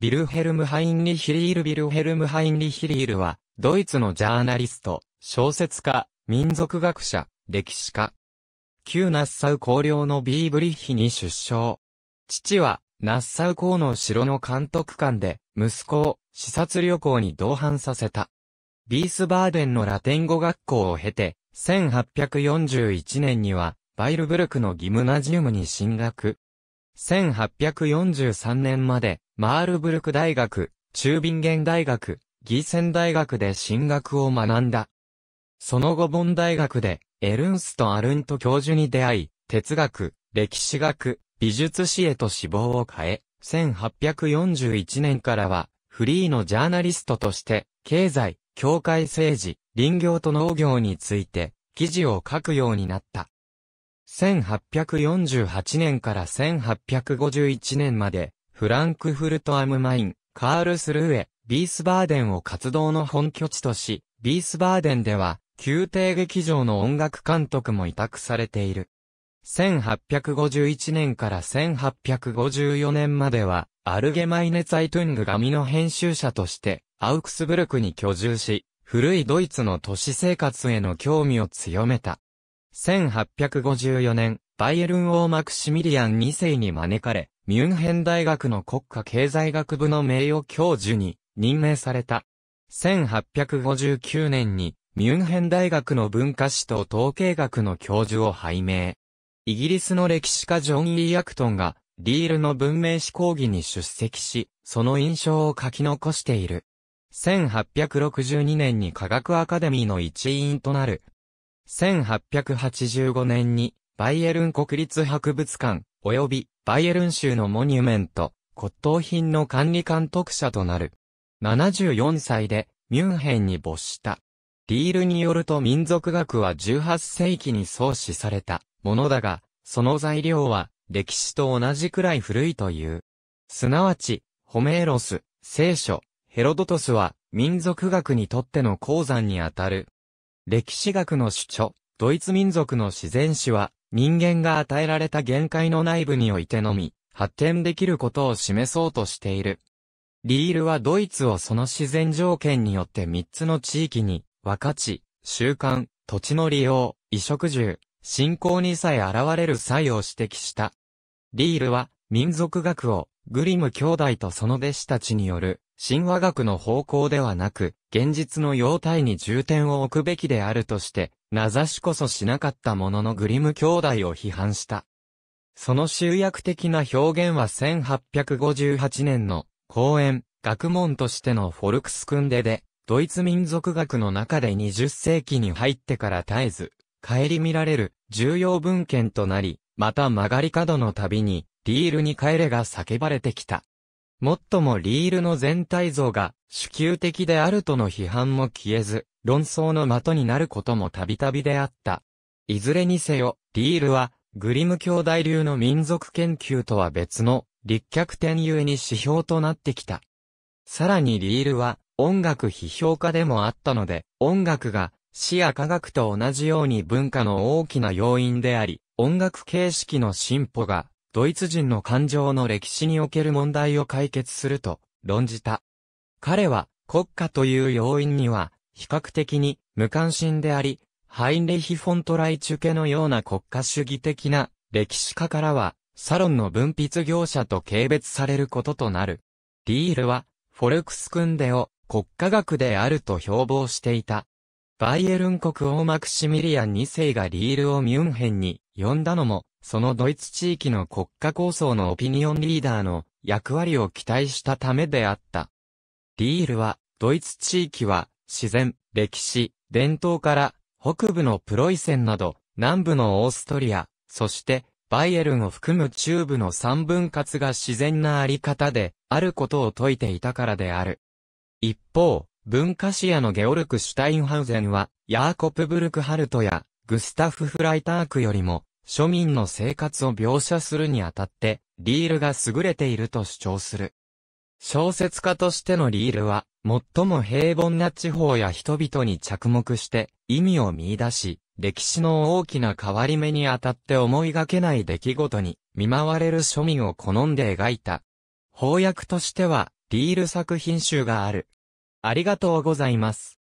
ビルヘルム・ハインリヒリール・ビルヘルム・ハインリヒリールは、ドイツのジャーナリスト、小説家、民族学者、歴史家。旧ナッサウ公領のビーブリッヒに出生。父は、ナッサウ公の城の監督官で、息子を視察旅行に同伴させた。ビースバーデンのラテン語学校を経て、1841年には、バイルブルクのギムナジウムに進学。1843年まで、マールブルク大学、中ビンゲン大学、ギーセン大学で進学を学んだ。その後ボン大学で、エルンスとアルント教授に出会い、哲学、歴史学、美術史へと志望を変え、1841年からは、フリーのジャーナリストとして、経済、教会政治、林業と農業について、記事を書くようになった。1848年から1851年まで、フランクフルトアムマイン、カールスルーエ、ビースバーデンを活動の本拠地とし、ビースバーデンでは、宮廷劇場の音楽監督も委託されている。1851年から1854年までは、アルゲマイネ・ツァイトゥング紙の編集者として、アウクスブルクに居住し、古いドイツの都市生活への興味を強めた。1854年、バイエルン王マクシミリアン2世に招かれ、ミュンヘン大学の国家経済学部の名誉教授に任命された。1859年に、ミュンヘン大学の文化史と統計学の教授を拝命。イギリスの歴史家ジョン・ー・アクトンが、リールの文明史講義に出席し、その印象を書き残している。1862年に科学アカデミーの一員となる1885年に、バイエルン国立博物館、及び、バイエルン州のモニュメント、骨董品の管理監督者となる。74歳で、ミュンヘンに没した。リールによると民族学は18世紀に創始されたものだが、その材料は歴史と同じくらい古いという。すなわち、ホメーロス、聖書、ヘロドトスは民族学にとっての鉱山にあたる。歴史学の主張、ドイツ民族の自然史は、人間が与えられた限界の内部においてのみ、発展できることを示そうとしている。リールはドイツをその自然条件によって3つの地域に、分かち、習慣、土地の利用、衣食住、信仰にさえ現れる際を指摘した。リールは、民族学を、グリム兄弟とその弟子たちによる、神話学の方向ではなく、現実の様態に重点を置くべきであるとして、名指しこそしなかったもののグリム兄弟を批判した。その集約的な表現は1858年の講演、学問としてのフォルクスクンデで、ドイツ民族学の中で20世紀に入ってから絶えず、帰り見られる重要文献となり、また曲がり角の度に、リールに帰れが叫ばれてきた。もっともリールの全体像が主球的であるとの批判も消えず、論争の的になることもたびたびであった。いずれにせよ、リールは、グリム兄弟流の民族研究とは別の、立脚点えに指標となってきた。さらにリールは、音楽批評家でもあったので、音楽が、視や科学と同じように文化の大きな要因であり、音楽形式の進歩が、ドイツ人の感情の歴史における問題を解決すると論じた。彼は国家という要因には比較的に無関心であり、ハインレヒ・フォントライチュケのような国家主義的な歴史家からはサロンの分泌業者と軽蔑されることとなる。リールはフォルクスクンデを国家学であると標榜していた。バイエルン国王マクシミリアン2世がリールをミュンヘンに呼んだのも、そのドイツ地域の国家構想のオピニオンリーダーの役割を期待したためであった。リールは、ドイツ地域は、自然、歴史、伝統から、北部のプロイセンなど、南部のオーストリア、そして、バイエルンを含む中部の三分割が自然なあり方で、あることを説いていたからである。一方、文化史屋のゲオルク・シュタインハウゼンは、ヤーコプブルク・ハルトや、グスタフ・フライタークよりも、庶民の生活を描写するにあたって、リールが優れていると主張する。小説家としてのリールは、最も平凡な地方や人々に着目して、意味を見出し、歴史の大きな変わり目にあたって思いがけない出来事に、見舞われる庶民を好んで描いた。翻訳としては、リール作品集がある。ありがとうございます。